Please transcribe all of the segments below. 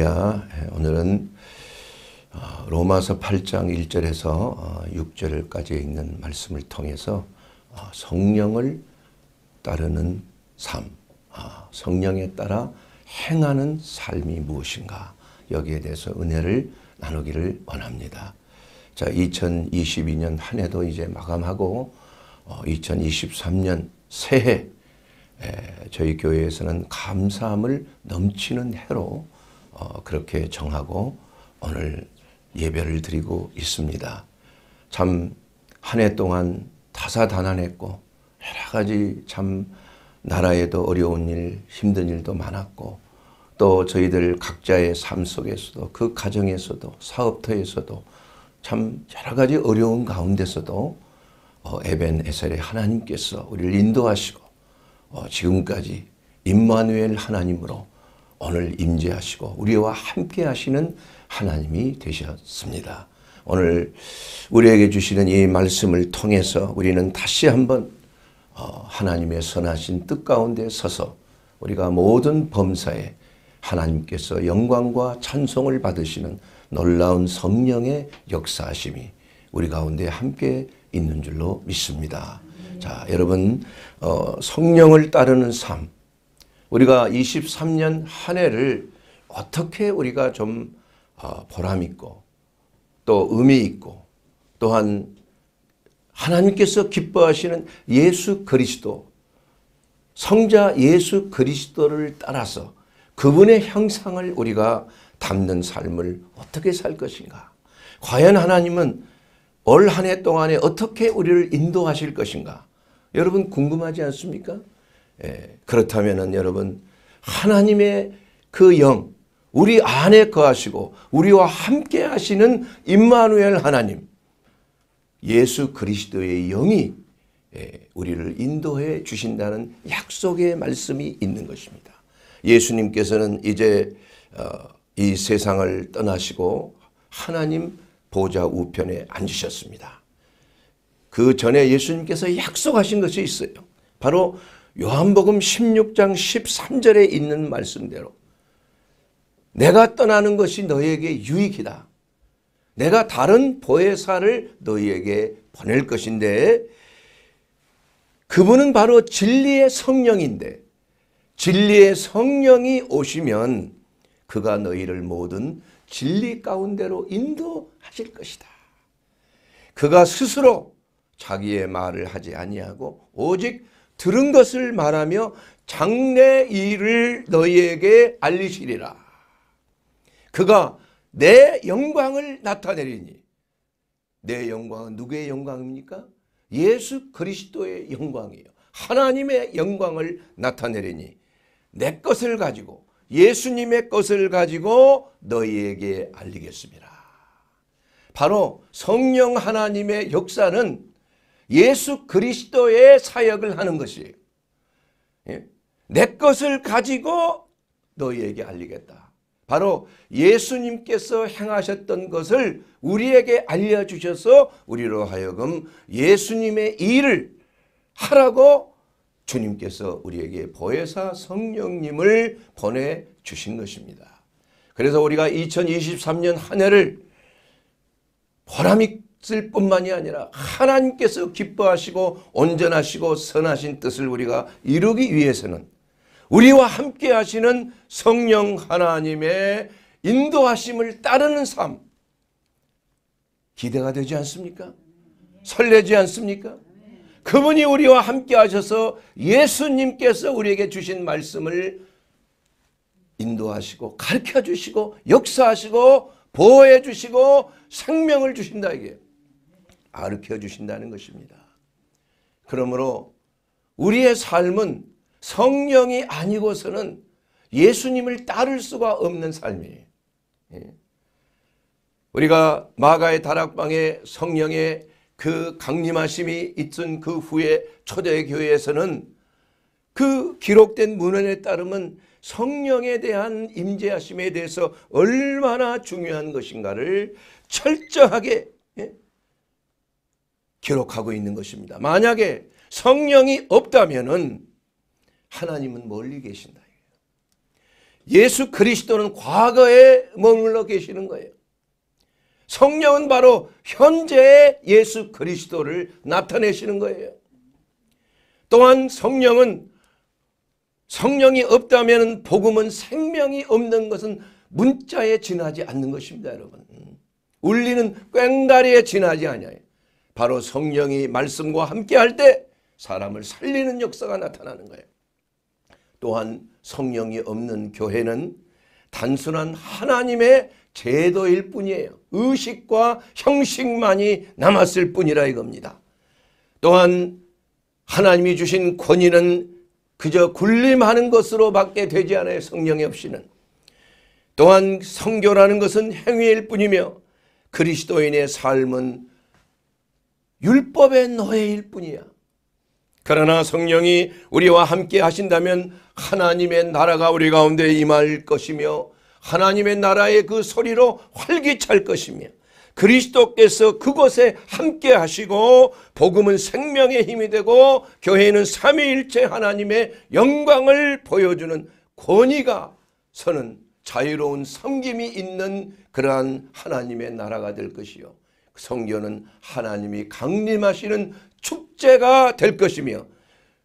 할렐루야. 예, 오늘은 어, 로마서 8장 1절에서 6절까지 어, 있는 말씀을 통해서 어, 성령을 따르는 삶, 아, 성령에 따라 행하는 삶이 무엇인가 여기에 대해서 은혜를 나누기를 원합니다. 자, 2022년 한 해도 이제 마감하고 2023년 새해 저희 교회에서는 감사함을 넘치는 해로 어, 그렇게 정하고 오늘 예배를 드리고 있습니다. 참 한 해 동안 다사다난했고 여러 가지 참 나라에도 어려운 일, 힘든 일도 많았고 또 저희들 각자의 삶 속에서도 그 가정에서도 사업터에서도 참 여러 가지 어려운 가운데서도 어, 에벤 에셀의 하나님께서 우리를 인도하시고 어, 지금까지 임마누엘 하나님으로 오늘 임재하시고 우리와 함께 하시는 하나님이 되셨습니다. 오늘 우리에게 주시는 이 말씀을 통해서 우리는 다시 한번 어, 하나님의 선하신 뜻 가운데 서서 우리가 모든 범사에 하나님께서 영광과 찬송을 받으시는 놀라운 성령의 역사하심이 우리 가운데 함께 있는 줄로 믿습니다. 자, 여러분 어, 성령을 따르는 삶 우리가 23년 한 해를 어떻게 우리가 좀 어, 보람 있고 또 의미 있고 또한 하나님께서 기뻐하시는 예수 그리스도 성자 예수 그리스도를 따라서 그분의 형상을 우리가 담는 삶을 어떻게 살 것인가? 과연 하나님은 올 한 해 동안에 어떻게 우리를 인도하실 것인가? 여러분 궁금하지 않습니까? 예, 그렇다면 여러분 하나님의 그 영, 우리 안에 거하시고 우리와 함께 하시는 임마누엘 하나님 예수 그리스도의 영이 예, 우리를 인도해 주신다는 약속의 말씀이 있는 것입니다. 예수님께서는 이제 어, 이 세상을 떠나시고 하나님 보좌 우편에 앉으셨습니다. 그 전에 예수님께서 약속하신 것이 있어요. 바로 요한복음 16장 13절에 있는 말씀대로 내가 떠나는 것이 너희에게 유익이다. 내가 다른 보혜사를 너희에게 보낼 것인데 그분은 바로 진리의 성령인데 진리의 성령이 오시면 그가 너희를 모든 진리 가운데로 인도하실 것이다. 그가 스스로 자기의 말을 하지 아니하고 오직 들은 것을 말하며 장래 일을 너희에게 알리시리라. 그가 내 영광을 나타내리니 내 영광은 누구의 영광입니까? 예수 그리스도의 영광이에요. 하나님의 영광을 나타내리니 내 것을 가지고 예수님의 것을 가지고 너희에게 알리겠습니다. 바로 성령 하나님의 역사는 예수 그리스도의 사역을 하는 것이내 예? 것을 가지고 너희에게 알리겠다. 바로 예수님께서 행하셨던 것을 우리에게 알려주셔서 우리로 하여금 예수님의 일을 하라고 주님께서 우리에게 보혜사 성령님을 보내주신 것입니다. 그래서 우리가 2023년 한 해를 보람있게 있을 뿐만이 아니라 하나님께서 기뻐하시고 온전하시고 선하신 뜻을 우리가 이루기 위해서는 우리와 함께 하시는 성령 하나님의 인도하심을 따르는 삶 기대가 되지 않습니까? 설레지 않습니까? 그분이 우리와 함께 하셔서 예수님께서 우리에게 주신 말씀을 인도하시고 가르쳐 주시고 역사하시고 보호해 주시고 생명을 주신다 이게 가르쳐 주신다는 것입니다. 그러므로 우리의 삶은 성령이 아니고서는 예수님을 따를 수가 없는 삶이에요. 예. 우리가 마가의 다락방에 성령의 그 강림하심이 있은 그 후에 초대교회에서는 그 기록된 문헌에 따르면 성령에 대한 임재하심에 대해서 얼마나 중요한 것인가를 철저하게 예, 기록하고 있는 것입니다. 만약에 성령이 없다면은 하나님은 멀리 계신다. 예수 그리스도는 과거에 머물러 계시는 거예요. 성령은 바로 현재의 예수 그리스도를 나타내시는 거예요. 또한 성령은 성령이 없다면 복음은 생명이 없는 것은 문자에 지나지 않는 것입니다, 여러분. 울리는 꽹다리에 지나지 아요 바로 성령이 말씀과 함께 할 때 사람을 살리는 역사가 나타나는 거예요. 또한 성령이 없는 교회는 단순한 하나님의 제도일 뿐이에요. 의식과 형식만이 남았을 뿐이라 이겁니다. 또한 하나님이 주신 권위는 그저 군림하는 것으로밖에 되지 않아요. 성령이 없이는. 또한 성교라는 것은 행위일 뿐이며 그리스도인의 삶은 율법의 노예일 뿐이야. 그러나 성령이 우리와 함께 하신다면 하나님의 나라가 우리 가운데 임할 것이며 하나님의 나라의 그 소리로 활기찰 것이며 그리스도께서 그곳에 함께 하시고 복음은 생명의 힘이 되고 교회는 삼위일체 하나님의 영광을 보여주는 권위가 서는 자유로운 섬김이 있는 그러한 하나님의 나라가 될 것이요. 성전은 하나님이 강림하시는 축제가 될 것이며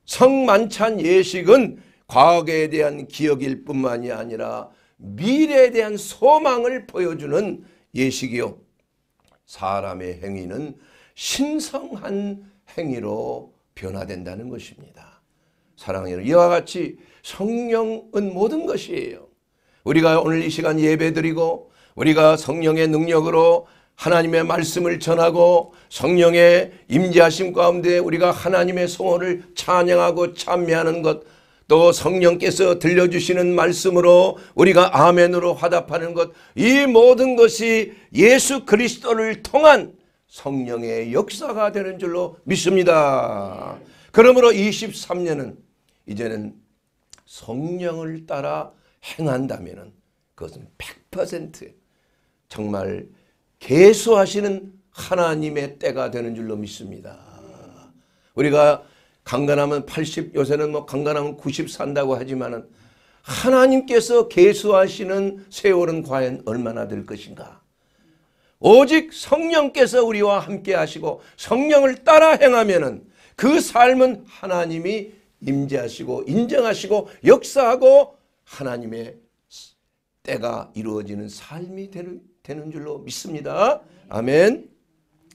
성만찬 예식은 과거에 대한 기억일 뿐만이 아니라 미래에 대한 소망을 보여주는 예식이요. 사람의 행위는 신성한 행위로 변화된다는 것입니다. 사랑하는 이와 같이 성령은 모든 것이에요. 우리가 오늘 이 시간 예배드리고 우리가 성령의 능력으로 하나님의 말씀을 전하고 성령의 임재하심 가운데 우리가 하나님의 성원을 찬양하고 찬미하는 것, 또 성령께서 들려주시는 말씀으로 우리가 아멘으로 화답하는 것, 이 모든 것이 예수 그리스도를 통한 성령의 역사가 되는 줄로 믿습니다. 그러므로 23년은 이제는 성령을 따라 행한다면 그것은 100% 정말 개수하시는 하나님의 때가 되는 줄로 믿습니다. 우리가 강간하면 80 요새는 뭐 강간하면 90 산다고 하지만은 하나님께서 개수하시는 세월은 과연 얼마나 될 것인가? 오직 성령께서 우리와 함께 하시고 성령을 따라 행하면은 그 삶은 하나님이 임재하시고 인정하시고 역사하고 하나님의 때가 이루어지는 삶이 되 되는 줄로 믿습니다. 아멘.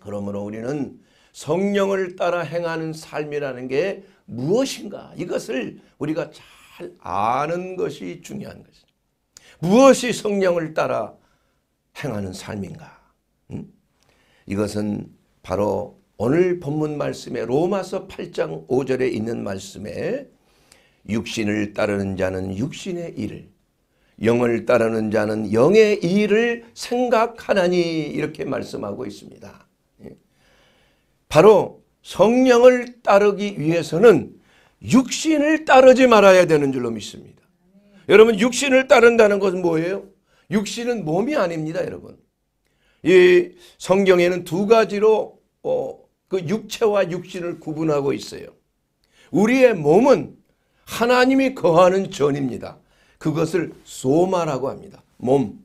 그러므로 우리는 성령을 따라 행하는 삶이라는 게 무엇인가 이것을 우리가 잘 아는 것이 중요한 것이죠. 무엇이 성령을 따라 행하는 삶인가? 음? 이것은 바로 오늘 본문 말씀에 로마서 8장 5절에 있는 말씀에 육신을 따르는 자는 육신의 일을 영을 따르는 자는 영의 일을 생각하나니 이렇게 말씀하고 있습니다. 예. 바로 성령을 따르기 위해서는 육신을 따르지 말아야 되는 줄로 믿습니다. 여러분 육신을 따른다는 것은 뭐예요? 육신은 몸이 아닙니다 여러분. 이 성경에는 두 가지로 어, 그 육체와 육신을 구분하고 있어요. 우리의 몸은 하나님이 거하는 전입니다. 그것을 소마라고 합니다. 몸.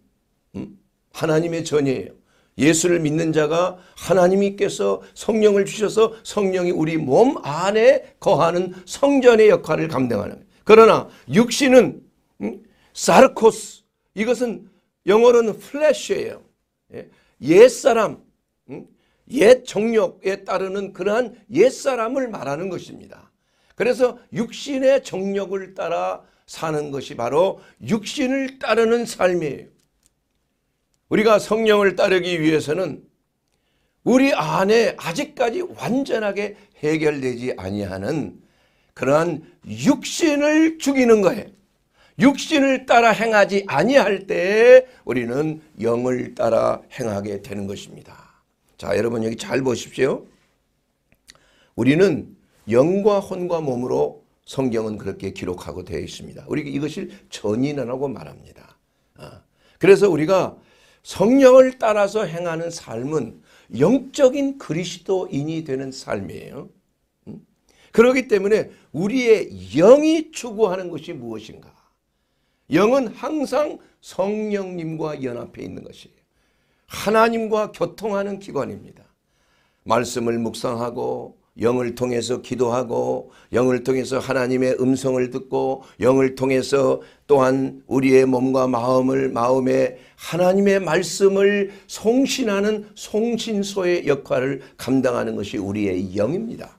음. 하나님의 전이에요. 예수를 믿는 자가 하나님께서 성령을 주셔서 성령이 우리 몸 안에 거하는 성전의 역할을 감당하는 그러나 육신은 음? 사르코스 이것은 영어로는 플래시예요. 예? 옛사람 음? 옛 정력에 따르는 그러한 옛사람을 말하는 것입니다. 그래서 육신의 정력을 따라 사는 것이 바로 육신을 따르는 삶이에요. 우리가 성령을 따르기 위해서는 우리 안에 아직까지 완전하게 해결되지 아니하는 그러한 육신을 죽이는 거예요. 육신을 따라 행하지 아니할 때에 우리는 영을 따라 행하게 되는 것입니다. 자 여러분 여기 잘 보십시오. 우리는 영과 혼과 몸으로 성경은 그렇게 기록하고 되어 있습니다. 우리 이것을 전인하라고 말합니다. 아, 그래서 우리가 성령을 따라서 행하는 삶은 영적인 그리스도인이 되는 삶이에요. 음? 그렇기 때문에 우리의 영이 추구하는 것이 무엇인가? 영은 항상 성령님과 연합해 있는 것이에요. 하나님과 교통하는 기관입니다. 말씀을 묵상하고 영을 통해서 기도하고 영을 통해서 하나님의 음성을 듣고 영을 통해서 또한 우리의 몸과 마음을 마음에 하나님의 말씀을 송신하는 송신소의 역할을 감당하는 것이 우리의 영입니다.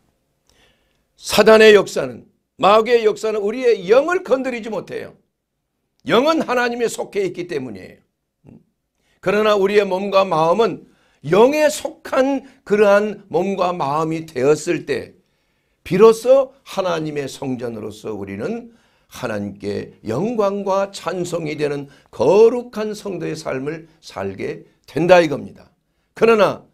사단의 역사는 마귀의 역사는 우리의 영을 건드리지 못해요. 영은 하나님에 속해 있기 때문이에요. 그러나 우리의 몸과 마음은 영에 속한 그러한 몸과 마음이 되었을 때 비로소 하나님의 성전으로서 우리는 하나님께 영광과 찬송이 되는 거룩한 성도의 삶을 살게 된다 이겁니다. 그러나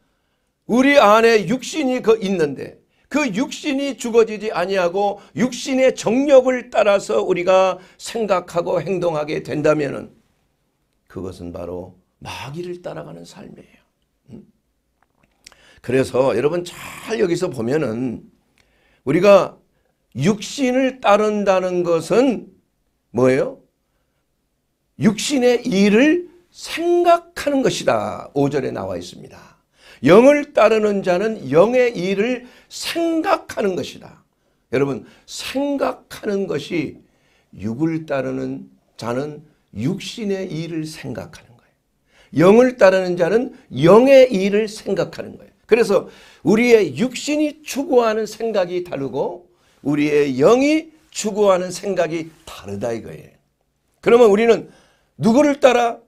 우리 안에 육신이 그 있는데 그 육신이 죽어지지 아니하고 육신의 정력을 따라서 우리가 생각하고 행동하게 된다면 그것은 바로 마귀를 따라가는 삶이에요. 그래서 여러분 잘 여기서 보면은 우리가 육신을 따른다는 것은 뭐예요? 육신의 일을 생각하는 것이다. 5절에 나와 있습니다. 영을 따르는 자는 영의 일을 생각하는 것이다. 여러분 생각하는 것이 육을 따르는 자는 육신의 일을 생각하는 거예요. 영을 따르는 자는 영의 일을 생각하는 거예요. 그래서 우리의 육신이 추구하는 생각이 다르고 우리의 영이 추구하는 생각이 다르다 이거예요. 그러면 우리는 누구를 따라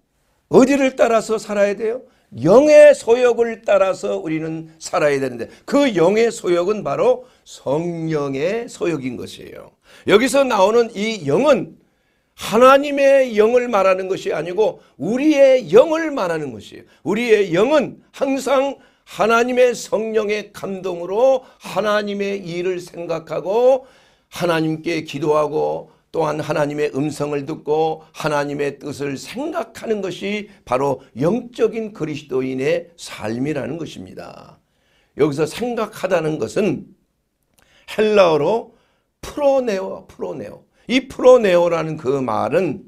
어디를 따라서 살아야 돼요? 영의 소욕을 따라서 우리는 살아야 되는데 그 영의 소욕은 바로 성령의 소욕인 것이에요. 여기서 나오는 이 영은 하나님의 영을 말하는 것이 아니고 우리의 영을 말하는 것이에요. 우리의 영은 항상 하나님의 성령의 감동으로 하나님의 일을 생각하고 하나님께 기도하고 또한 하나님의 음성을 듣고 하나님의 뜻을 생각하는 것이 바로 영적인 그리스도인의 삶이라는 것입니다. 여기서 생각하다는 것은 헬라어로 프로네오, 프로네오. 이 프로네오라는 그 말은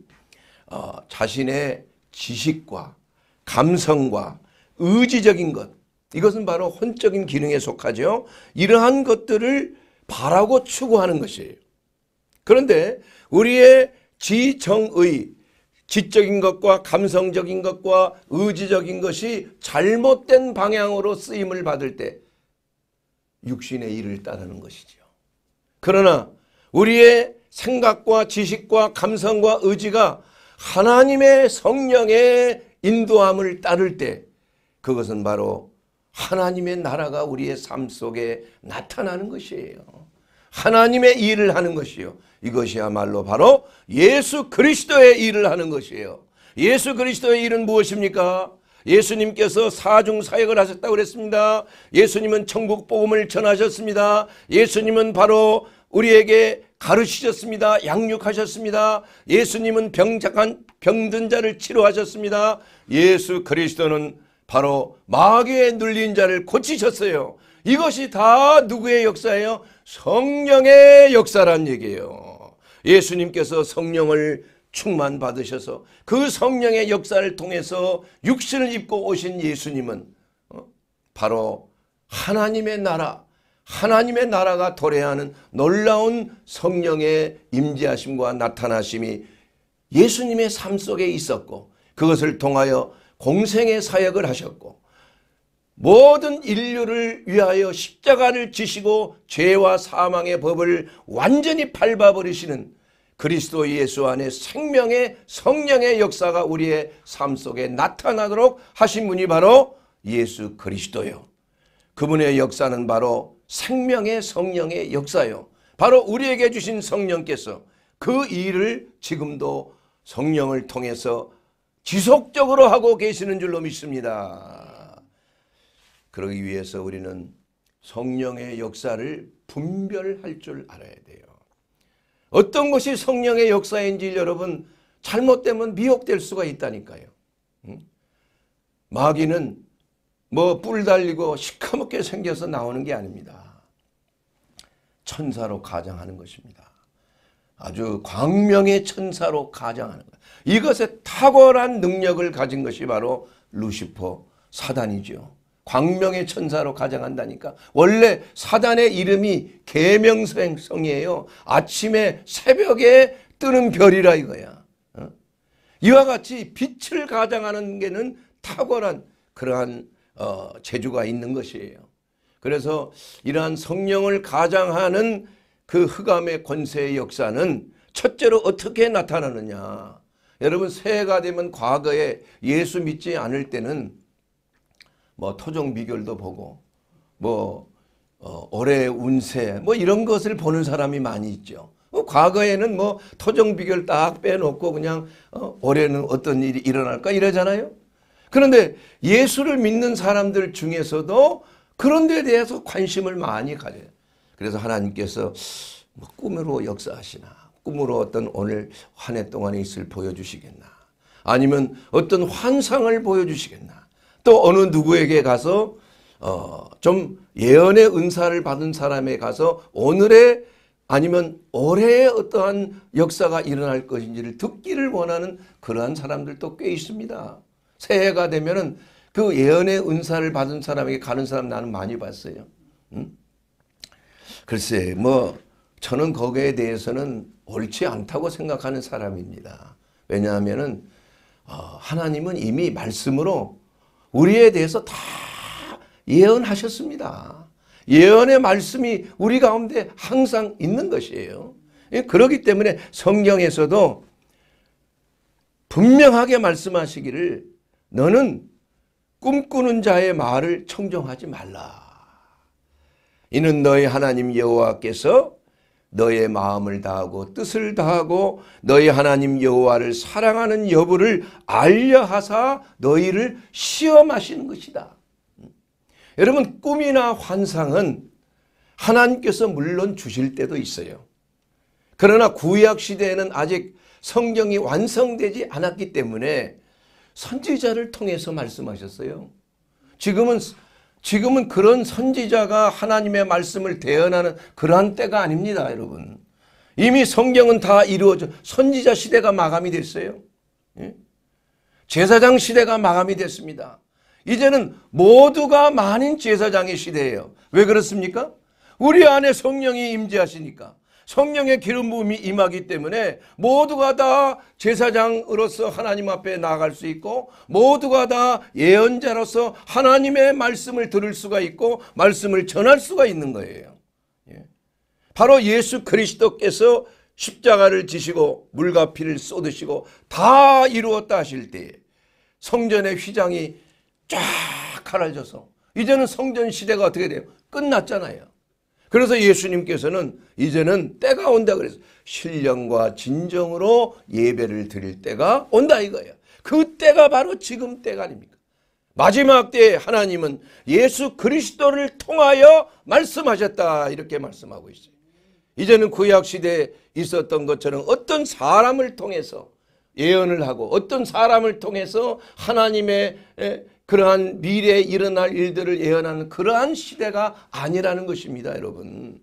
어, 자신의 지식과 감성과 의지적인 것, 이것은 바로 혼적인 기능에 속하죠. 이러한 것들을 바라고 추구하는 것이에요. 그런데 우리의 지정의, 지적인 것과 감성적인 것과 의지적인 것이 잘못된 방향으로 쓰임을 받을 때 육신의 일을 따르는 것이지 그러나 우리의 생각과 지식과 감성과 의지가 하나님의 성령의 인도함을 따를 때 그것은 바로 하나님의 나라가 우리의 삶 속에 나타나는 것이에요. 하나님의 일을 하는 것이요. 이것이야말로 바로 예수 그리스도의 일을 하는 것이에요. 예수 그리스도의 일은 무엇입니까? 예수님께서 사중 사역을 하셨다고 그랬습니다. 예수님은 천국 복음을 전하셨습니다. 예수님은 바로 우리에게 가르치셨습니다. 양육하셨습니다. 예수님은 병 병든 자를 치료하셨습니다. 예수 그리스도는 바로 마귀에 눌린 자를 고치셨어요. 이것이 다 누구의 역사예요? 성령의 역사란 얘기예요. 예수님께서 성령을 충만 받으셔서 그 성령의 역사를 통해서 육신을 입고 오신 예수님은 어? 바로 하나님의 나라, 하나님의 나라가 도래하는 놀라운 성령의 임재하심과 나타나심이 예수님의 삶 속에 있었고 그것을 통하여 공생의 사역을 하셨고 모든 인류를 위하여 십자가를 지시고 죄와 사망의 법을 완전히 밟아버리시는 그리스도 예수 안에 생명의 성령의 역사가 우리의 삶 속에 나타나도록 하신 분이 바로 예수 그리스도요. 그분의 역사는 바로 생명의 성령의 역사요. 바로 우리에게 주신 성령께서 그 일을 지금도 성령을 통해서 지속적으로 하고 계시는 줄로 믿습니다. 그러기 위해서 우리는 성령의 역사를 분별할 줄 알아야 돼요. 어떤 것이 성령의 역사인지 여러분 잘못되면 미혹될 수가 있다니까요. 음? 마귀는 뭐 뿔 달리고 시커멓게 생겨서 나오는 게 아닙니다. 천사로 가장하는 것입니다. 아주 광명의 천사로 가장하는 것. 이것의 탁월한 능력을 가진 것이 바로 루시퍼 사단이죠. 광명의 천사로 가장한다니까. 원래 사단의 이름이 계명성이에요. 아침에 새벽에 뜨는 별이라 이거야. 어? 이와 같이 빛을 가장하는 게는 탁월한 그러한 어, 재주가 있는 것이에요. 그래서 이러한 성령을 가장하는 그 흑암의 권세의 역사는 첫째로 어떻게 나타나느냐. 여러분 새해가 되면 과거에 예수 믿지 않을 때는 뭐 토종 비결도 보고 뭐 어, 올해 운세 뭐 이런 것을 보는 사람이 많이 있죠. 뭐 과거에는 뭐 토종 비결 딱 빼놓고 그냥 어, 올해는 어떤 일이 일어날까 이러잖아요. 그런데 예수를 믿는 사람들 중에서도 그런 데 대해서 관심을 많이 가져요. 그래서 하나님께서 뭐 꿈으로 역사하시나 꿈으로 어떤 오늘 한 해 동안의 있을 보여주시겠나 아니면 어떤 환상을 보여주시겠나 또 어느 누구에게 가서 어, 좀 예언의 은사를 받은 사람에 가서 오늘의 아니면 올해의 어떠한 역사가 일어날 것인지를 듣기를 원하는 그러한 사람들도 꽤 있습니다. 새해가 되면은 그 예언의 은사를 받은 사람에게 가는 사람 나는 많이 봤어요. 음? 글쎄, 뭐, 저는 거기에 대해서는 옳지 않다고 생각하는 사람입니다. 왜냐하면은 어, 하나님은 이미 말씀으로 우리에 대해서 다 예언하셨습니다. 예언의 말씀이 우리 가운데 항상 있는 것이에요. 예, 그렇기 때문에 성경에서도 분명하게 말씀하시기를 너는 꿈꾸는 자의 말을 청정하지 말라. 이는 너희 하나님 여호와께서 너의 마음을 다하고 뜻을 다하고 너희 하나님 여호와를 사랑하는 여부를 알려하사 너희를 시험하시는 것이다. 여러분 꿈이나 환상은 하나님께서 물론 주실 때도 있어요. 그러나 구약 시대에는 아직 성경이 완성되지 않았기 때문에 선지자를 통해서 말씀하셨어요. 지금은 지금은 그런 선지자가 하나님의 말씀을 대언하는 그러한 때가 아닙니다. 여러분. 이미 성경은 다 이루어져 선지자 시대가 마감이 됐어요. 예? 제사장 시대가 마감이 됐습니다. 이제는 모두가 만인 제사장의 시대예요. 왜 그렇습니까? 우리 안에 성령이 임재하시니까 성령의 기름 부음이 임하기 때문에 모두가 다 제사장으로서 하나님 앞에 나아갈 수 있고 모두가 다 예언자로서 하나님의 말씀을 들을 수가 있고 말씀을 전할 수가 있는 거예요. 예. 바로 예수 그리스도께서 십자가를 지시고 물과 피를 쏟으시고 다 이루었다 하실 때 성전의 휘장이 쫙 갈라져서 이제는 성전 시대가 어떻게 돼요? 끝났잖아요. 그래서 예수님께서는 이제는 때가 온다 그래서 신령과 진정으로 예배를 드릴 때가 온다 이거예요. 그 때가 바로 지금 때가 아닙니까? 마지막 때에 하나님은 예수 그리스도를 통하여 말씀하셨다 이렇게 말씀하고 있어요. 이제는 구약 시대에 있었던 것처럼 어떤 사람을 통해서 예언을 하고 어떤 사람을 통해서 하나님의 그러한 미래에 일어날 일들을 예언하는 그러한 시대가 아니라는 것입니다. 여러분.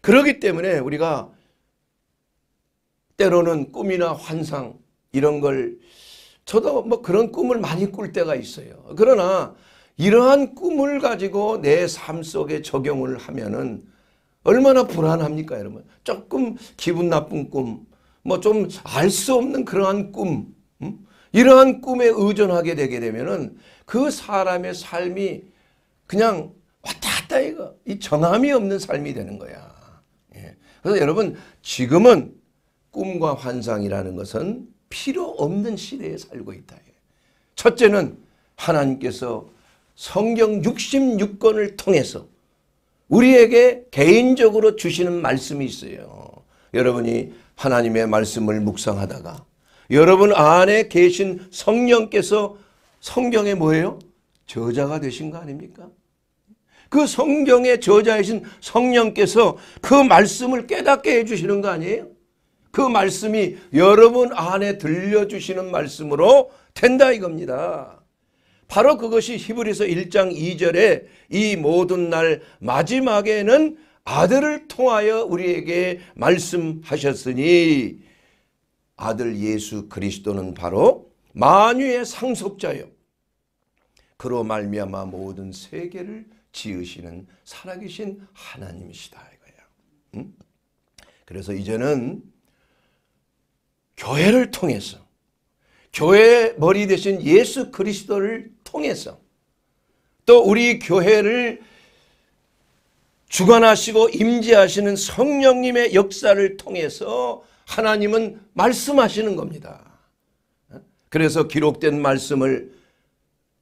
그러기 때문에 우리가 때로는 꿈이나 환상 이런 걸 저도 뭐 그런 꿈을 많이 꿀 때가 있어요. 그러나 이러한 꿈을 가지고 내 삶 속에 적용을 하면은 얼마나 불안합니까 여러분. 조금 기분 나쁜 꿈, 뭐 좀 알 수 없는 그러한 꿈 이러한 꿈에 의존하게 되게 되면은 그 사람의 삶이 그냥 왔다 갔다 이거 이 정함이 없는 삶이 되는 거야. 예. 그래서 여러분 지금은 꿈과 환상이라는 것은 필요 없는 시대에 살고 있다. 예. 첫째는 하나님께서 성경 66권을 통해서 우리에게 개인적으로 주시는 말씀이 있어요. 여러분이 하나님의 말씀을 묵상하다가 여러분 안에 계신 성령께서 성경에 뭐예요? 저자가 되신 거 아닙니까? 그 성경의 저자이신 성령께서 그 말씀을 깨닫게 해주시는 거 아니에요? 그 말씀이 여러분 안에 들려주시는 말씀으로 된다 이겁니다. 바로 그것이 히브리서 1장 2절에 이 모든 날 마지막에는 아들을 통하여 우리에게 말씀하셨으니 아들 예수 그리스도는 바로 만유의 상속자요. 그로 말미암아 모든 세계를 지으시는 살아계신 하나님이시다 이거야. 응? 그래서 이제는 교회를 통해서 교회 머리 대신 예수 그리스도를 통해서 또 우리 교회를 주관하시고 임재하시는 성령님의 역사를 통해서 하나님은 말씀하시는 겁니다. 그래서 기록된 말씀을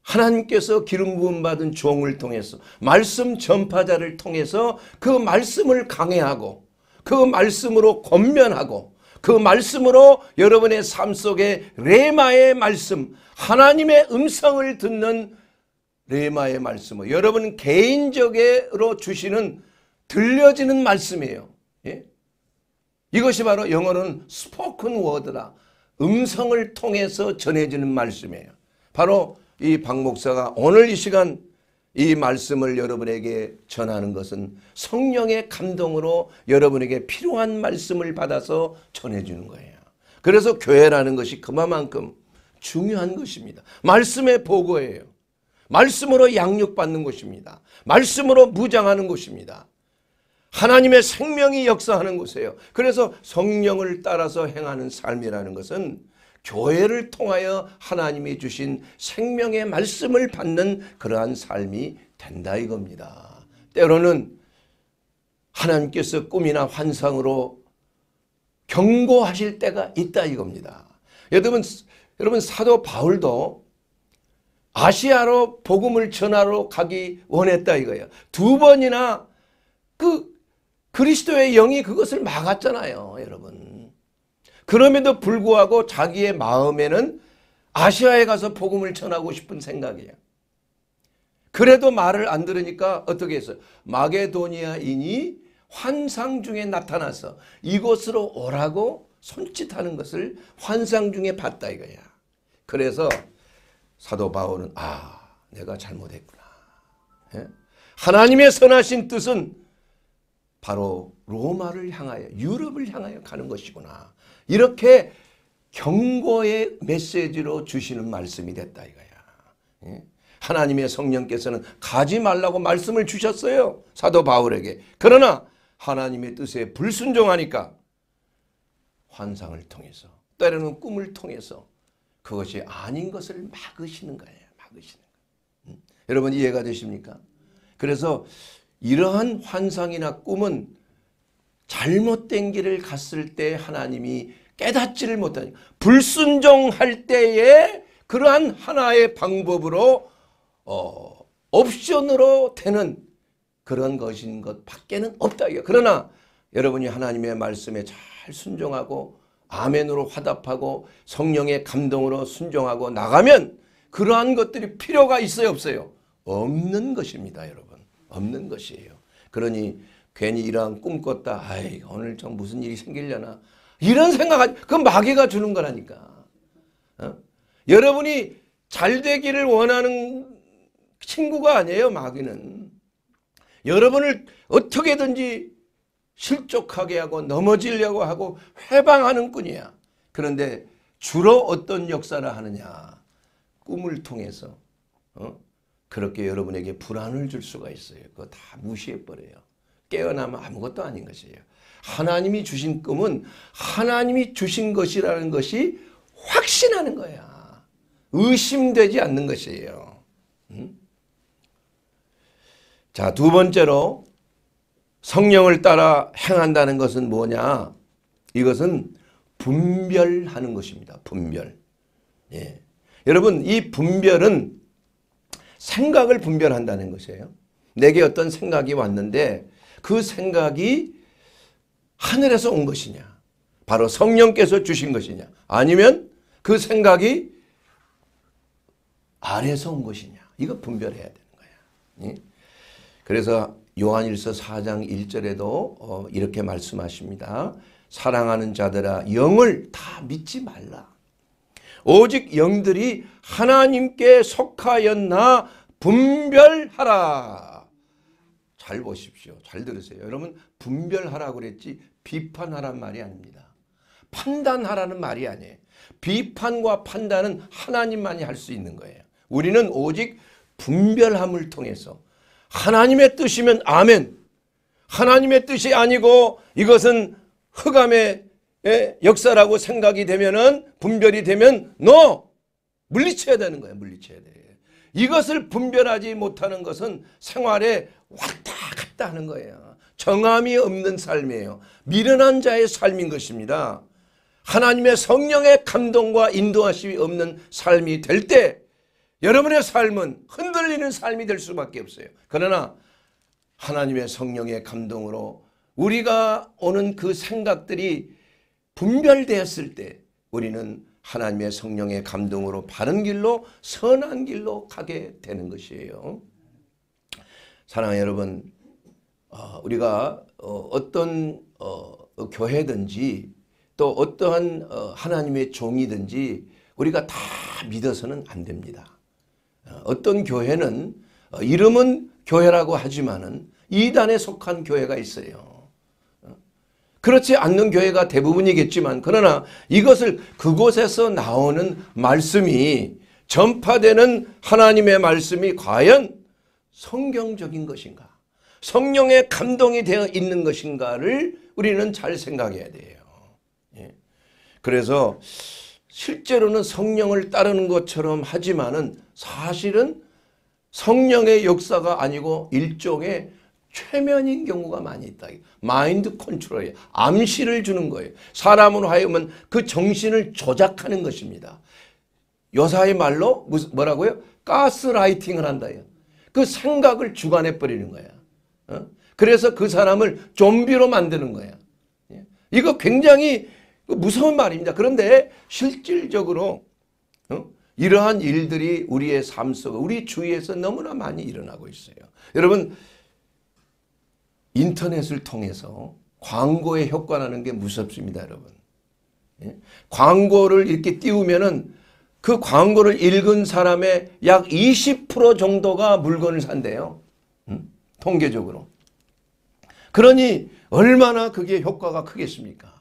하나님께서 기름 부음 받은 종을 통해서 말씀 전파자를 통해서 그 말씀을 강해하고 그 말씀으로 권면하고 그 말씀으로 여러분의 삶 속에 레마의 말씀 하나님의 음성을 듣는 레마의 말씀을 여러분 개인적으로 주시는 들려지는 말씀이에요. 예? 이것이 바로 영어는 스포큰 워드라 음성을 통해서 전해지는 말씀이에요. 바로 이 박 목사가 오늘 이 시간 이 말씀을 여러분에게 전하는 것은 성령의 감동으로 여러분에게 필요한 말씀을 받아서 전해주는 거예요. 그래서 교회라는 것이 그만큼 중요한 것입니다. 말씀의 보고예요. 말씀으로 양육받는 것입니다. 말씀으로 무장하는 것입니다. 하나님의 생명이 역사하는 곳이에요. 그래서 성령을 따라서 행하는 삶이라는 것은 교회를 통하여 하나님이 주신 생명의 말씀을 받는 그러한 삶이 된다 이겁니다. 때로는 하나님께서 꿈이나 환상으로 경고하실 때가 있다 이겁니다. 여러분, 여러분 사도 바울도 아시아로 복음을 전하러 가기 원했다 이거예요. 두 번이나 그 그리스도의 영이 그것을 막았잖아요, 여러분. 그럼에도 불구하고 자기의 마음에는 아시아에 가서 복음을 전하고 싶은 생각이에요. 그래도 말을 안 들으니까 어떻게 했어요? 마게도니아인이 환상 중에 나타나서 이곳으로 오라고 손짓하는 것을 환상 중에 봤다 이거야. 그래서 사도 바울은 아 내가 잘못했구나. 예? 하나님의 선하신 뜻은 바로 로마를 향하여 유럽을 향하여 가는 것이구나. 이렇게 경고의 메시지로 주시는 말씀이 됐다 이거야. 예? 하나님의 성령께서는 가지 말라고 말씀을 주셨어요. 사도 바울에게. 그러나 하나님의 뜻에 불순종하니까 환상을 통해서 때로는 꿈을 통해서 그것이 아닌 것을 막으시는 거예요. 막으시는 거예요. 음? 여러분 이해가 되십니까? 그래서 이러한 환상이나 꿈은 잘못된 길을 갔을 때 하나님이 깨닫지를 못하니 불순종할 때에 그러한 하나의 방법으로 어, 옵션으로 되는 그런 것인 것 밖에는 없다. 그러나 여러분이 하나님의 말씀에 잘 순종하고 아멘으로 화답하고 성령의 감동으로 순종하고 나가면 그러한 것들이 필요가 있어요 없어요? 없는 것입니다 여러분. 없는 것이에요. 그러니 괜히 이러꿈 꿨다. 아이 오늘 좀 무슨 일이 생기려나. 이런 생각하지. 그 마귀가 주는 거라니까. 어? 여러분이 잘 되기를 원하는 친구가 아니에요. 마귀는. 여러분을 어떻게든지 실족하게 하고 넘어지려고 하고 회방하는 꾼이야. 그런데 주로 어떤 역사를 하느냐. 꿈을 통해서 어? 그렇게 여러분에게 불안을 줄 수가 있어요. 그거 다 무시해버려요. 깨어나면 아무것도 아닌 것이에요. 하나님이 주신 꿈은 하나님이 주신 것이라는 것이 확신하는 거야. 의심되지 않는 것이에요. 음? 자, 두 번째로 성령을 따라 행한다는 것은 뭐냐? 이것은 분별하는 것입니다. 분별. 예. 여러분, 이 분별은 생각을 분별한다는 것이에요. 내게 어떤 생각이 왔는데 그 생각이 하늘에서 온 것이냐 바로 성령께서 주신 것이냐 아니면 그 생각이 아래서 온 것이냐 이거 분별해야 되는 거야. 그래서 요한일서 4장 1절에도 어, 이렇게 말씀하십니다. 사랑하는 자들아 영을 다 믿지 말라. 오직 영들이 하나님께 속하였나 분별하라. 잘 보십시오. 잘 들으세요. 여러분 분별하라 그랬지 비판하란 말이 아닙니다. 판단하라는 말이 아니에요. 비판과 판단은 하나님만이 할 수 있는 거예요. 우리는 오직 분별함을 통해서 하나님의 뜻이면 아멘. 하나님의 뜻이 아니고 이것은 흑암의 예? 역사라고 생각이 되면은 분별이 되면 너 물리쳐야 되는 거야 물리쳐야 돼. 이것을 분별하지 못하는 것은 생활에 왔다 갔다 하는 거예요. 정함이 없는 삶이에요. 미련한 자의 삶인 것입니다. 하나님의 성령의 감동과 인도하심이 없는 삶이 될 때 여러분의 삶은 흔들리는 삶이 될 수밖에 없어요. 그러나 하나님의 성령의 감동으로 우리가 오는 그 생각들이 분별되었을 때 우리는 하나님의 성령의 감동으로 바른 길로 선한 길로 가게 되는 것이에요. 사랑하는 여러분 어, 우리가 어, 어떤 어, 교회든지 또 어떠한 하나님의 종이든지 우리가 다 믿어서는 안 됩니다. 어떤 교회는 이름은 교회라고 하지만은 이단에 속한 교회가 있어요. 그렇지 않는 교회가 대부분이겠지만 그러나 이것을 그곳에서 나오는 말씀이 전파되는 하나님의 말씀이 과연 성경적인 것인가 성령의 감동이 되어 있는 것인가를 우리는 잘 생각해야 돼요. 예. 그래서 실제로는 성령을 따르는 것처럼 하지만은 사실은 성령의 역사가 아니고 일종의 최면인 경우가 많이 있다. 마인드 컨트롤이 암시를 주는 거예요. 사람으로 하여금 그 정신을 조작하는 것입니다. 여사의 말로 뭐라고요? 가스라이팅을 한다요. 그 생각을 주관해버리는 거야. 어? 그래서 그 사람을 좀비로 만드는 거야. 예? 이거 굉장히 무서운 말입니다. 그런데 실질적으로 어? 이러한 일들이 우리의 삶 속에 우리 주위에서 너무나 많이 일어나고 있어요. 여러분 인터넷을 통해서 광고에 효과라는 게 무섭습니다, 여러분. 예? 광고를 이렇게 띄우면은 그 광고를 읽은 사람의 약 20% 정도가 물건을 산대요. 음? 통계적으로. 그러니 얼마나 그게 효과가 크겠습니까?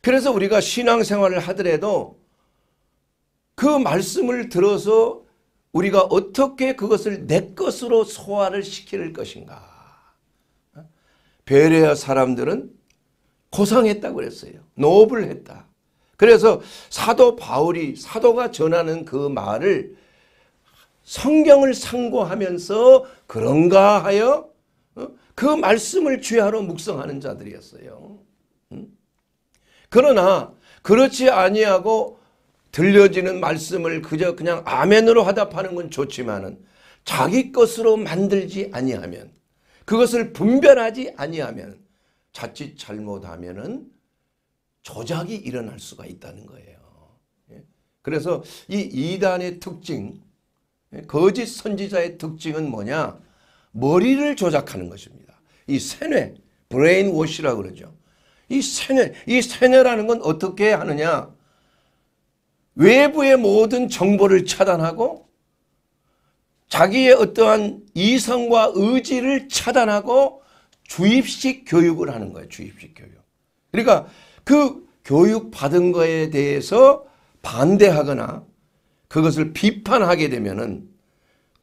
그래서 우리가 신앙생활을 하더라도 그 말씀을 들어서 우리가 어떻게 그것을 내 것으로 소화를 시킬 것인가. 베레아 사람들은 고상했다고 그랬어요. 노블했다. 그래서 사도 바울이 사도가 전하는 그 말을 성경을 상고하면서 그런가 하여 어? 그 말씀을 취하러 묵상하는 자들이었어요. 그러나 그렇지 아니하고 들려지는 말씀을 그저 그냥 아멘으로 화답하는 건 좋지만은 자기 것으로 만들지 아니하면 그것을 분별하지 아니하면 자칫 잘못하면은 조작이 일어날 수가 있다는 거예요. 예? 그래서 이 이단의 특징, 예? 거짓 선지자의 특징은 뭐냐? 머리를 조작하는 것입니다. 이 세뇌, 브레인 워시라고 그러죠. 이 세뇌, 이 세뇌라는 건 어떻게 하느냐? 외부의 모든 정보를 차단하고 자기의 어떠한 이성과 의지를 차단하고 주입식 교육을 하는 거예요. 주입식 교육. 그러니까 그 교육 받은 거에 대해서 반대하거나 그것을 비판하게 되면은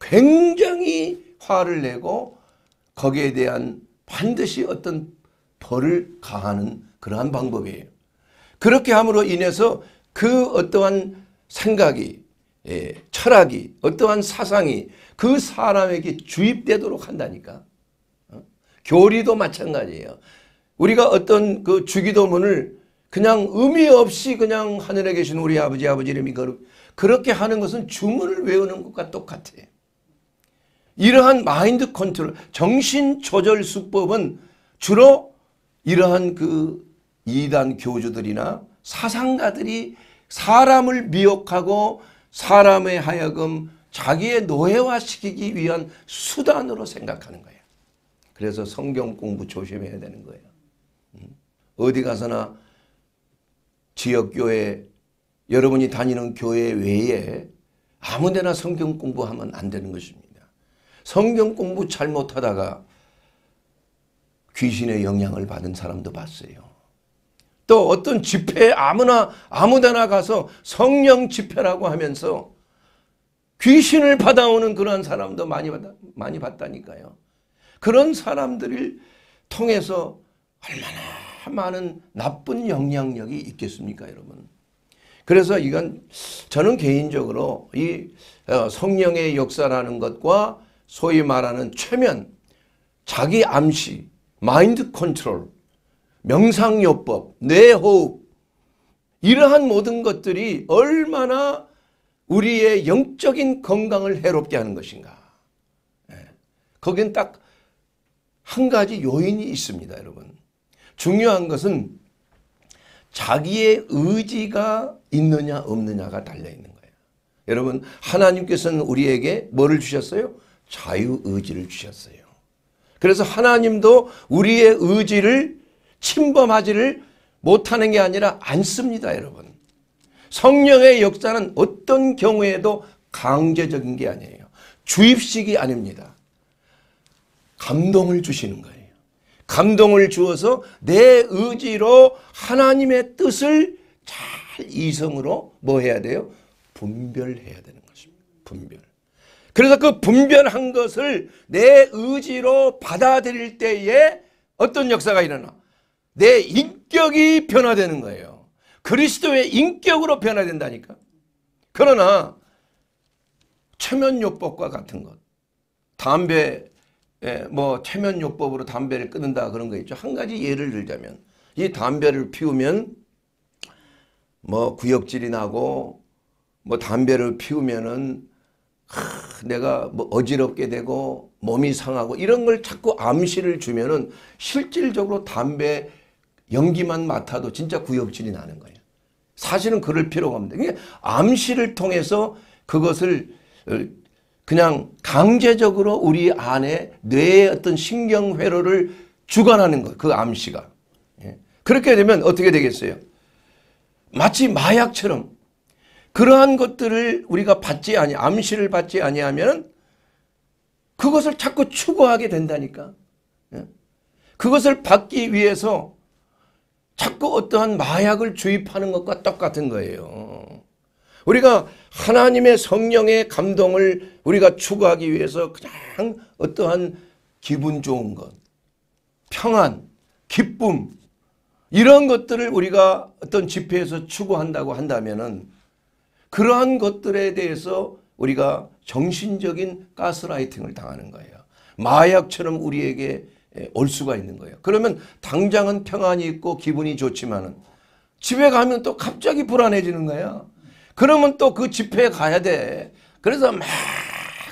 굉장히 화를 내고 거기에 대한 반드시 어떤 벌을 가하는 그러한 방법이에요. 그렇게 함으로 인해서 그 어떠한 생각이 예, 철학이 어떠한 사상이 그 사람에게 주입되도록 한다니까. 어? 교리도 마찬가지예요. 우리가 어떤 그 주기도문을 그냥 의미 없이 그냥 하늘에 계신 우리 아버지 아버지 이름이 거룩 그렇게 하는 것은 주문을 외우는 것과 똑같아. 이러한 마인드 컨트롤, 정신 조절 수법은 주로 이러한 그 이단 교주들이나 사상가들이 사람을 미혹하고 사람의 하여금 자기의 노예화시키기 위한 수단으로 생각하는 거예요. 그래서 성경 공부 조심해야 되는 거예요. 음? 어디 가서나 지역교회 여러분이 다니는 교회 외에 아무데나 성경 공부하면 안 되는 것입니다. 성경 공부 잘못하다가 귀신의 영향을 받은 사람도 봤어요. 또 어떤 집회에 아무나 아무데나 가서 성령 집회라고 하면서 귀신을 받아오는 그런 사람도 많이 받 많이 봤다니까요. 그런 사람들을 통해서 얼마나 많은 나쁜 영향력이 있겠습니까, 여러분? 그래서 이건 저는 개인적으로 이 어, 성령의 역사라는 것과 소위 말하는 최면, 자기 암시, 마인드 컨트롤 명상요법, 뇌호흡 이러한 모든 것들이 얼마나 우리의 영적인 건강을 해롭게 하는 것인가. 예. 거긴 딱 한 가지 요인이 있습니다. 여러분. 중요한 것은 자기의 의지가 있느냐 없느냐가 달려있는 거예요. 여러분 하나님께서는 우리에게 뭐를 주셨어요? 자유의지를 주셨어요. 그래서 하나님도 우리의 의지를 침범하지를 못하는 게 아니라 않습니다 여러분. 성령의 역사는 어떤 경우에도 강제적인 게 아니에요. 주입식이 아닙니다. 감동을 주시는 거예요. 감동을 주어서 내 의지로 하나님의 뜻을 잘 이성으로 뭐 해야 돼요? 분별해야 되는 것입니다. 분별. 그래서 그 분별한 것을 내 의지로 받아들일 때에 어떤 역사가 일어나? 내 인격이 변화되는 거예요. 그리스도의 인격으로 변화된다니까. 그러나 최면요법과 같은 것. 담배 예, 뭐 최면요법으로 담배를 끊는다 그런 거 있죠. 한 가지 예를 들자면 이 담배를 피우면 뭐 구역질이 나고 뭐 담배를 피우면은 하, 내가 뭐 어지럽게 되고 몸이 상하고 이런 걸 자꾸 암시를 주면은 실질적으로 담배 연기만 맡아도 진짜 구역질이 나는 거예요. 사실은 그럴 필요가 없는데 그러 암시를 통해서 그것을 어, 그냥 강제적으로 우리 안에 뇌의 어떤 신경 회로를 주관하는 거예요. 그 암시가. 예. 그렇게 되면 어떻게 되겠어요? 마치 마약처럼 그러한 것들을 우리가 받지 아니 암시를 받지 아니하면 그것을 자꾸 추구하게 된다니까. 예. 그것을 받기 위해서 자꾸 어떠한 마약을 주입하는 것과 똑같은 거예요. 우리가 하나님의 성령의 감동을 우리가 추구하기 위해서 그냥 어떠한 기분 좋은 것, 평안, 기쁨 이런 것들을 우리가 어떤 집회에서 추구한다고 한다면은 그러한 것들에 대해서 우리가 정신적인 가스라이팅을 당하는 거예요. 마약처럼 우리에게 예, 올 수가 있는 거예요. 그러면 당장은 평안이 있고 기분이 좋지만은 집에 가면 또 갑자기 불안해지는 거야. 그러면 또 그 집회에 가야 돼. 그래서 막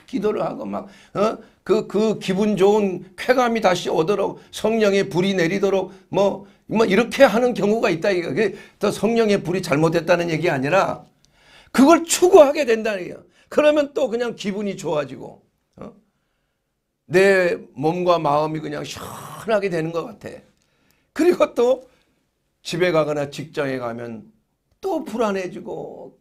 기도를 하고 막, 어? 그, 그 기분 좋은 쾌감이 다시 오도록 성령의 불이 내리도록 뭐, 뭐 이렇게 하는 경우가 있다. 이게 더 성령의 불이 잘못됐다는 얘기 아니라 그걸 추구하게 된다는 거예요. 그러면 또 그냥 기분이 좋아지고 내 몸과 마음이 그냥 시원하게 되는 것 같아. 그리고 또 집에 가거나 직장에 가면 또 불안해지고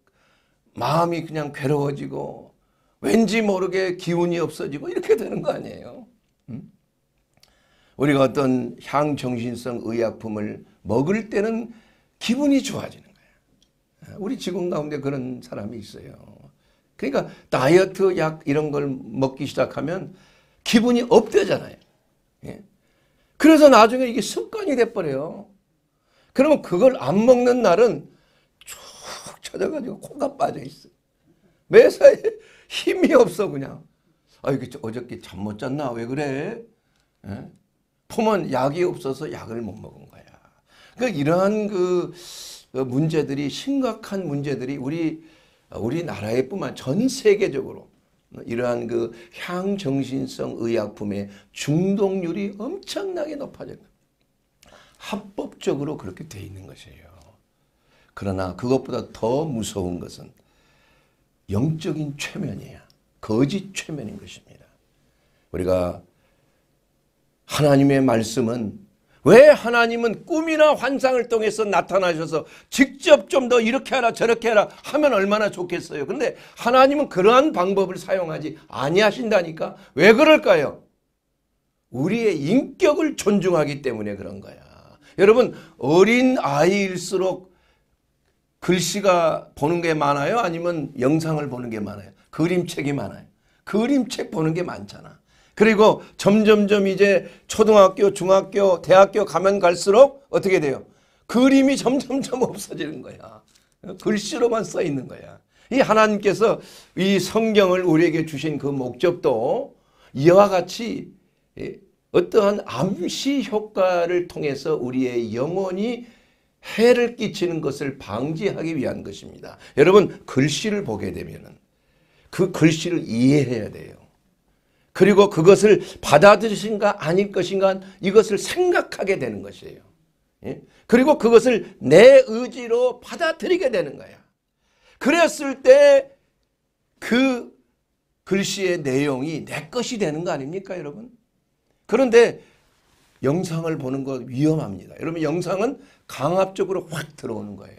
마음이 그냥 괴로워지고 왠지 모르게 기운이 없어지고 이렇게 되는 거 아니에요. 음? 우리가 어떤 향정신성 의약품을 먹을 때는 기분이 좋아지는 거예 우리 직원 가운데 그런 사람이 있어요. 그러니까 다이어트 약 이런 걸 먹기 시작하면 기분이 업되잖아요. 예? 그래서 나중에 이게 습관이 돼버려요. 그러면 그걸 안 먹는 날은 쭉 찾아가지고 코가 빠져있어. 매사에 힘이 없어 그냥. 아 이게 어저께 잠 못 잤나 왜 그래? 예? 품은 약이 없어서 약을 못 먹은 거야. 그러니까 이러한 그, 그 문제들이 심각한 문제들이 우리 우리나라에뿐만 전 세계적으로 이러한 그 향정신성 의약품의 중독률이 엄청나게 높아졌다. 합법적으로 그렇게 돼 있는 것이에요. 그러나 그것보다 더 무서운 것은 영적인 최면이야. 거짓 최면인 것입니다. 우리가 하나님의 말씀은 왜 하나님은 꿈이나 환상을 통해서 나타나셔서 직접 좀 더 이렇게 하라 저렇게 하라 하면 얼마나 좋겠어요. 근데 하나님은 그러한 방법을 사용하지 아니하신다니까. 왜 그럴까요? 우리의 인격을 존중하기 때문에 그런 거야. 여러분 어린 아이일수록 글씨가 보는 게 많아요? 아니면 영상을 보는 게 많아요? 그림책이 많아요? 그림책 보는 게 많잖아. 그리고 점점점 이제 초등학교, 중학교, 대학교 가면 갈수록 어떻게 돼요? 그림이 점점점 없어지는 거야. 글씨로만 써 있는 거야. 이 하나님께서 이 성경을 우리에게 주신 그 목적도 이와 같이 예, 어떠한 암시 효과를 통해서 우리의 영혼이 해를 끼치는 것을 방지하기 위한 것입니다. 여러분 글씨를 보게 되면 그 글씨를 이해해야 돼요. 그리고 그것을 받아들이신가 아닐 것인가 이것을 생각하게 되는 것이에요. 예? 그리고 그것을 내 의지로 받아들이게 되는 거야. 그랬을 때 그 글씨의 내용이 내 것이 되는 거 아닙니까 여러분? 그런데 영상을 보는 것 위험합니다. 여러분 영상은 강압적으로 확 들어오는 거예요.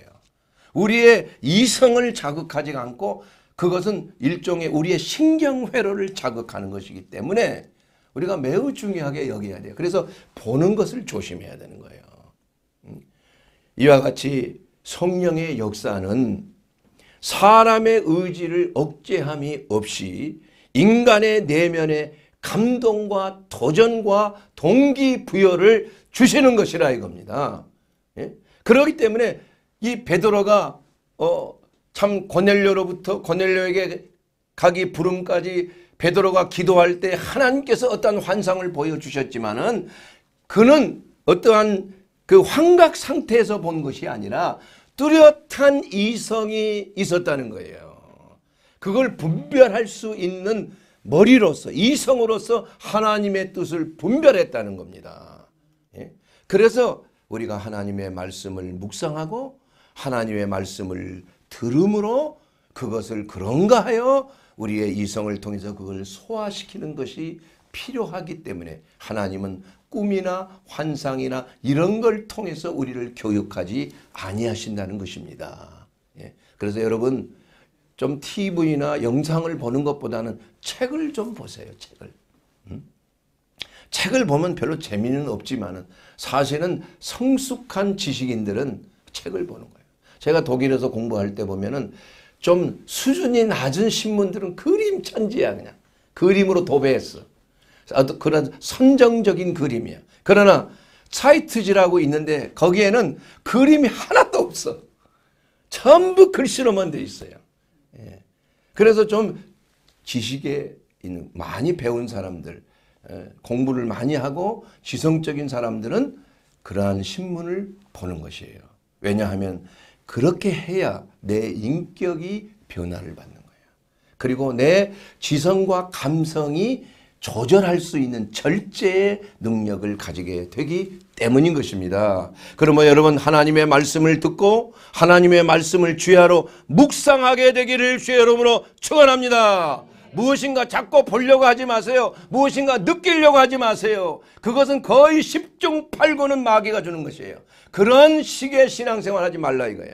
우리의 이성을 자극하지 않고 그것은 일종의 우리의 신경회로를 자극하는 것이기 때문에 우리가 매우 중요하게 여겨야 돼요. 그래서 보는 것을 조심해야 되는 거예요. 음. 이와 같이 성령의 역사는 사람의 의지를 억제함이 없이 인간의 내면에 감동과 도전과 동기부여를 주시는 것이라 이겁니다. 예? 그렇기 때문에 이 베드로가 어, 참 고넬료로부터 고넬료에게 가기 부름까지 베드로가 기도할 때 하나님께서 어떠한 환상을 보여주셨지만은 그는 어떠한 그 환각 상태에서 본 것이 아니라 뚜렷한 이성이 있었다는 거예요. 그걸 분별할 수 있는 머리로서 이성으로서 하나님의 뜻을 분별했다는 겁니다. 예? 그래서 우리가 하나님의 말씀을 묵상하고 하나님의 말씀을 들음으로 그것을 그런가 하여 우리의 이성을 통해서 그걸 소화시키는 것이 필요하기 때문에 하나님은 꿈이나 환상이나 이런 걸 통해서 우리를 교육하지 아니하신다는 것입니다. 예. 그래서 여러분 좀 TV나 영상을 보는 것보다는 책을 좀 보세요. 책을. 음? 책을 보면 별로 재미는 없지만 사실은 성숙한 지식인들은 책을 보는 거예요. 제가 독일에서 공부할 때 보면은 좀 수준이 낮은 신문들은 그림 천지야 그냥. 그림으로 도배했어. 어떤 그런 선정적인 그림이야. 그러나 차이트지라고 있는데 거기에는 그림이 하나도 없어. 전부 글씨로만 돼 있어요. 예. 그래서 좀 지식에 있는 많이 배운 사람들 예. 공부를 많이 하고 지성적인 사람들은 그러한 신문을 보는 것이에요. 왜냐하면 그렇게 해야 내 인격이 변화를 받는 거예요. 그리고 내 지성과 감성이 조절할 수 있는 절제의 능력을 가지게 되기 때문인 것입니다. 그러므 여러분 하나님의 말씀을 듣고 하나님의 말씀을 주야로 묵상하게 되기를 주의 여러분으로 축원합니다. 무엇인가 자꾸 보려고 하지 마세요. 무엇인가 느끼려고 하지 마세요. 그것은 거의 10종 8구는 마귀가 주는 것이에요. 그런 식의 신앙생활 하지 말라 이거예요.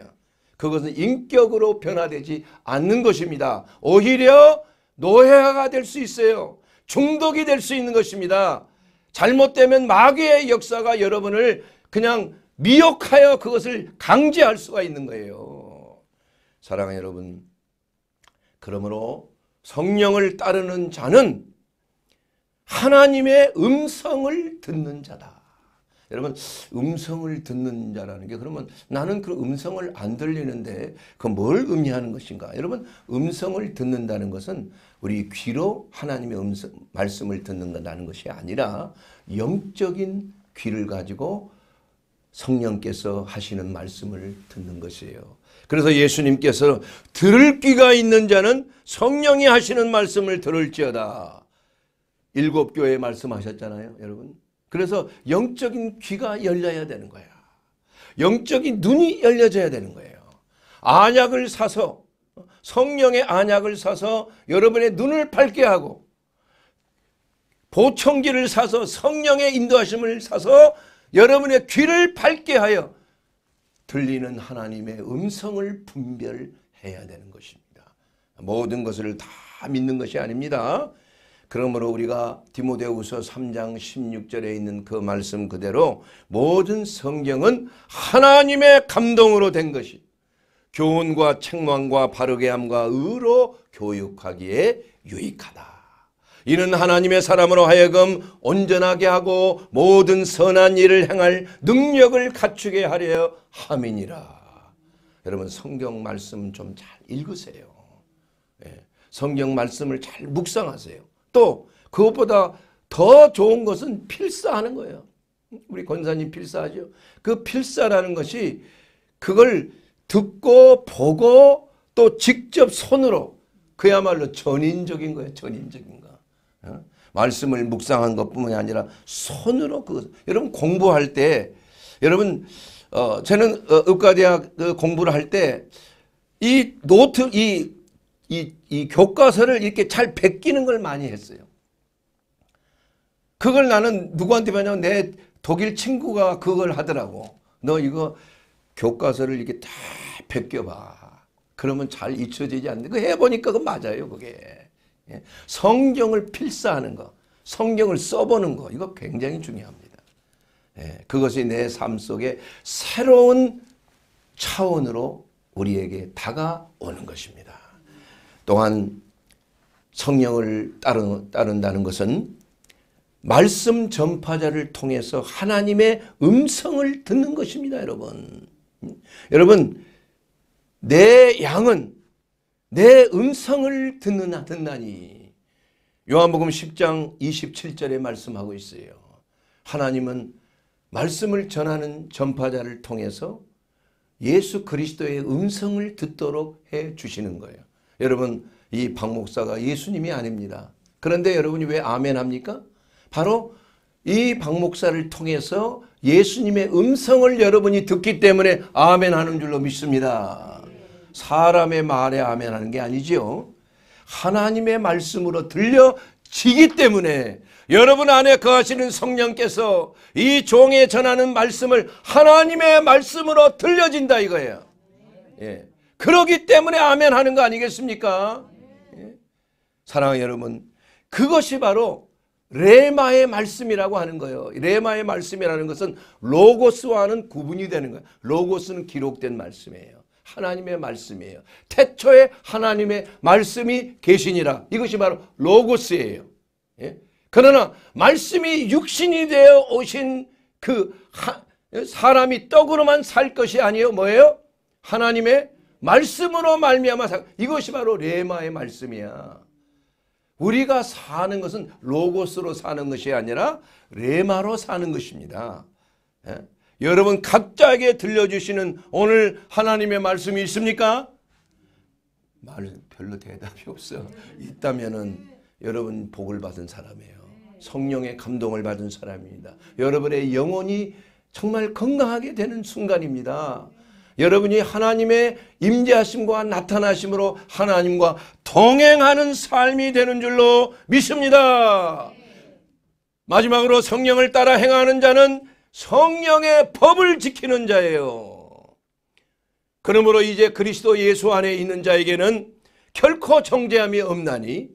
그것은 인격으로 변화되지 않는 것입니다. 오히려 노예가 될 수 있어요. 중독이 될 수 있는 것입니다. 잘못되면 마귀의 역사가 여러분을 그냥 미혹하여 그것을 강제할 수가 있는 거예요. 사랑하는 여러분, 그러므로 성령을 따르는 자는 하나님의 음성을 듣는 자다. 여러분 음성을 듣는 자라는 게 그러면 나는 그 음성을 안 들리는데 그 뭘 의미하는 것인가? 여러분 음성을 듣는다는 것은 우리 귀로 하나님의 음성, 말씀을 듣는 거라는 것이 아니라 영적인 귀를 가지고 성령께서 하시는 말씀을 듣는 것이에요. 그래서 예수님께서 들을 귀가 있는 자는 성령이 하시는 말씀을 들을지어다. 일곱 교회 말씀하셨잖아요, 여러분. 그래서 영적인 귀가 열려야 되는 거야. 영적인 눈이 열려져야 되는 거예요. 안약을 사서 성령의 안약을 사서 여러분의 눈을 밝게 하고 보청기를 사서 성령의 인도하심을 사서 여러분의 귀를 밝게 하여 들리는 하나님의 음성을 분별해야 되는 것입니다. 모든 것을 다 믿는 것이 아닙니다. 그러므로 우리가 디모데우서 3장 16절에 있는 그 말씀 그대로 모든 성경은 하나님의 감동으로 된 것이 교훈과 책망과 바르게함과 의로 교육하기에 유익하다. 이는 하나님의 사람으로 하여금 온전하게 하고 모든 선한 일을 행할 능력을 갖추게 하려 함이니라. 여러분 성경 말씀 좀 잘 읽으세요. 예, 성경 말씀을 잘 묵상하세요. 또 그것보다 더 좋은 것은 필사하는 거예요. 우리 권사님 필사하죠. 그 필사라는 것이 그걸 듣고 보고 또 직접 손으로 그야말로 전인적인 거예요. 전인적인 거. 어? 말씀을 묵상한 것뿐만이 아니라 손으로 그 여러분 공부할 때 여러분 어, 저는 어, 의과대학 그 공부를 할 때 이 노트 이이 이 교과서를 이렇게 잘 베끼는 걸 많이 했어요. 그걸 나는 누구한테 배냐면내 독일 친구가 그걸 하더라고. 너 이거 교과서를 이렇게 다 베껴봐. 그러면 잘 잊혀지지 않는데 그 해보니까 그 맞아요 그게. 예. 성경을 필사하는 거, 성경을 써보는 거 이거 굉장히 중요합니다. 예. 그것이 내 삶 속에 새로운 차원으로 우리에게 다가오는 것입니다. 또한 성령을 따른, 따른다는 것은 말씀 전파자를 통해서 하나님의 음성을 듣는 것입니다. 여러분. 여러분 내 양은 내 음성을 듣느나 듣나니 요한복음 10장 27절에 말씀하고 있어요. 하나님은 말씀을 전하는 전파자를 통해서 예수 그리스도의 음성을 듣도록 해 주시는 거예요. 여러분 이 박목사가 예수님이 아닙니다. 그런데 여러분이 왜 아멘 합니까? 바로 이 박목사를 통해서 예수님의 음성을 여러분이 듣기 때문에 아멘 하는 줄로 믿습니다. 사람의 말에 아멘 하는 게 아니지요. 하나님의 말씀으로 들려지기 때문에 여러분 안에 거하시는 성령께서 이 종에 전하는 말씀을 하나님의 말씀으로 들려진다 이거예요. 예. 그러기 때문에 아멘 하는 거 아니겠습니까? 예. 사랑하는 여러분 그것이 바로 레마의 말씀이라고 하는 거예요. 레마의 말씀이라는 것은 로고스와는 구분이 되는 거예요. 로고스는 기록된 말씀이에요. 하나님의 말씀이에요. 태초에 하나님의 말씀이 계시니라. 이것이 바로 로고스예요. 예? 그러나 말씀이 육신이 되어 오신 그 하, 사람이 떡으로만 살 것이 아니에요. 뭐예요? 하나님의 말씀으로 말미암아 사... 이것이 바로 레마의 말씀이야. 우리가 사는 것은 로고스로 사는 것이 아니라 레마로 사는 것입니다. 예? 여러분 각자에게 들려주시는 오늘 하나님의 말씀이 있습니까? 말 별로 대답이 없어. 있다면은 여러분 복을 받은 사람이에요. 성령의 감동을 받은 사람입니다. 여러분의 영혼이 정말 건강하게 되는 순간입니다. 여러분이 하나님의 임재하심과 나타나심으로 하나님과 동행하는 삶이 되는 줄로 믿습니다. 마지막으로 성령을 따라 행하는 자는 성령의 법을 지키는 자예요. 그러므로 이제 그리스도 예수 안에 있는 자에게는 결코 정죄함이 없나니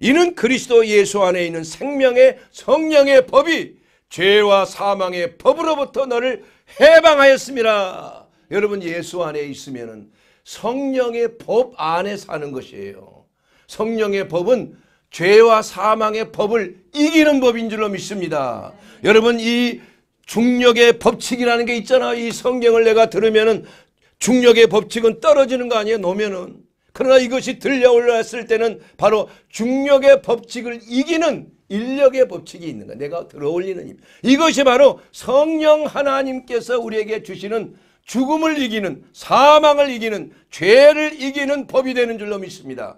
이는 그리스도 예수 안에 있는 생명의 성령의 법이 죄와 사망의 법으로부터 너를 해방하였습니다. 여러분 예수 안에 있으면은 성령의 법 안에 사는 것이에요. 성령의 법은 죄와 사망의 법을 이기는 법인 줄로 믿습니다. 네. 여러분 이 중력의 법칙이라는 게 있잖아. 이 성경을 내가 들으면은 중력의 법칙은 떨어지는 거 아니에요. 놓으면은. 그러나 이것이 들려올랐을 때는 바로 중력의 법칙을 이기는 인력의 법칙이 있는 거야. 내가 들어올리는 힘. 이것이 바로 성령 하나님께서 우리에게 주시는 죽음을 이기는 사망을 이기는 죄를 이기는 법이 되는 줄로 믿습니다.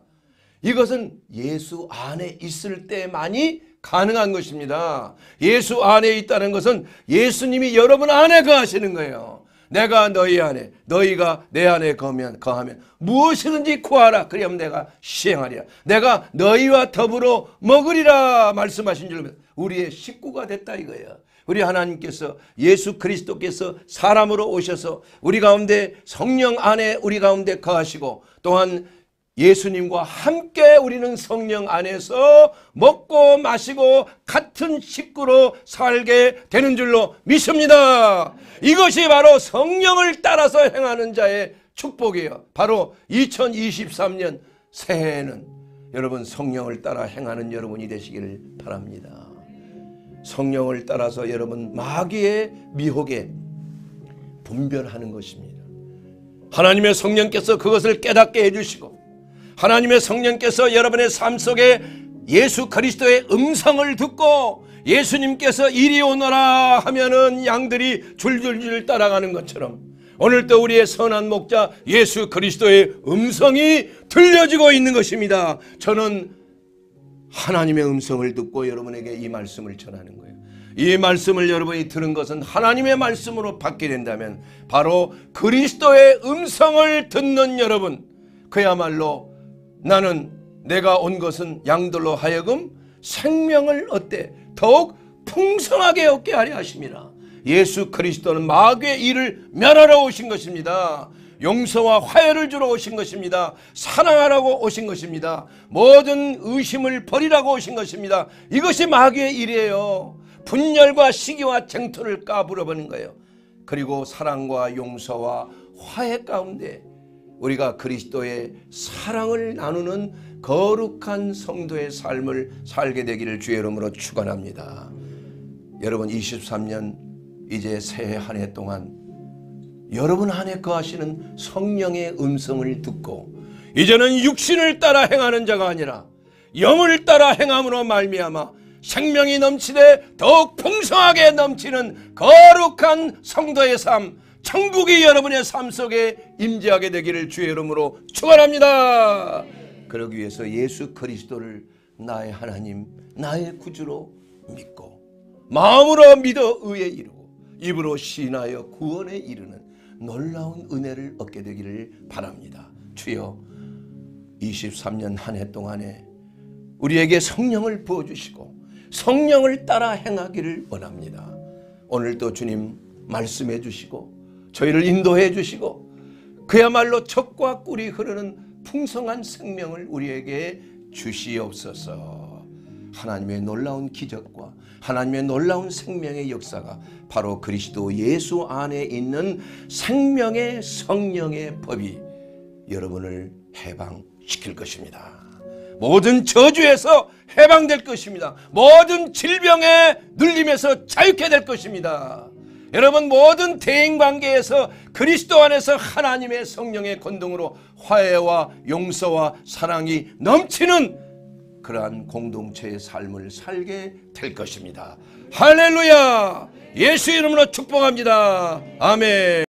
이것은 예수 안에 있을 때만이 가능한 것입니다. 예수 안에 있다는 것은 예수님이 여러분 안에 거하시는 거예요. 내가 너희 안에 너희가 내 안에 거면 거하면 무엇이든지 구하라 그리하면 내가 시행하리라 내가 너희와 더불어 먹으리라 말씀하신 줄 우리의 식구가 됐다 이거예요 우리 하나님께서 예수 그리스도께서 사람으로 오셔서 우리 가운데 성령 안에 우리 가운데 거하시고 또한 예수님과 함께 우리는 성령 안에서 먹고 마시고 같은 식구로 살게 되는 줄로 믿습니다. 이것이 바로 성령을 따라서 행하는 자의 축복이에요. 바로 2023년 새해에는 여러분 성령을 따라 행하는 여러분이 되시기를 바랍니다. 성령을 따라서 여러분 마귀의 미혹에 분별하는 것입니다. 하나님의 성령께서 그것을 깨닫게 해주시고 하나님의 성령께서 여러분의 삶 속에 예수 그리스도의 음성을 듣고 예수님께서 이리 오너라 하면은 양들이 줄줄줄 따라가는 것처럼 오늘도 우리의 선한 목자 예수 그리스도의 음성이 들려지고 있는 것입니다. 저는 하나님의 음성을 듣고 여러분에게 이 말씀을 전하는 거예요. 이 말씀을 여러분이 들은 것은 하나님의 말씀으로 받게 된다면 바로 그리스도의 음성을 듣는 여러분 그야말로 나는 내가 온 것은 양들로 하여금 생명을 얻되 더욱 풍성하게 얻게 하려 하심이라 예수 그리스도는 마귀의 일을 멸하러 오신 것입니다. 용서와 화해를 주러 오신 것입니다. 사랑하라고 오신 것입니다. 모든 의심을 버리라고 오신 것입니다. 이것이 마귀의 일이에요. 분열과 시기와 쟁투를 까불어버린 거예요. 그리고 사랑과 용서와 화해 가운데 우리가 그리스도의 사랑을 나누는 거룩한 성도의 삶을 살게 되기를 주의 이름으로 축원합니다. 여러분 23년 이제 새해 한 해 동안 여러분 안에 거하시는 성령의 음성을 듣고 이제는 육신을 따라 행하는 자가 아니라 영을 따라 행함으로 말미암아 생명이 넘치되 더욱 풍성하게 넘치는 거룩한 성도의 삶 천국이 여러분의 삶 속에 임재하게 되기를 주의 이름으로 축원합니다. 그러기 위해서 예수 그리스도를 나의 하나님, 나의 구주로 믿고 마음으로 믿어 의에 이르고 입으로 신하여 구원에 이르는 놀라운 은혜를 얻게 되기를 바랍니다. 주여 23년 한 해 동안에 우리에게 성령을 부어주시고 성령을 따라 행하기를 원합니다. 오늘도 주님 말씀해 주시고 저희를 인도해 주시고 그야말로 적과 꿀이 흐르는 풍성한 생명을 우리에게 주시옵소서 하나님의 놀라운 기적과 하나님의 놀라운 생명의 역사가 바로 그리스도 예수 안에 있는 생명의 성령의 법이 여러분을 해방시킬 것입니다. 모든 저주에서 해방될 것입니다. 모든 질병의 눌림에서 자유케 될 것입니다. 여러분 모든 대인관계에서 그리스도 안에서 하나님의 성령의 권동으로 화해와 용서와 사랑이 넘치는 그러한 공동체의 삶을 살게 될 것입니다. 할렐루야! 예수 이름으로 축복합니다. 아멘.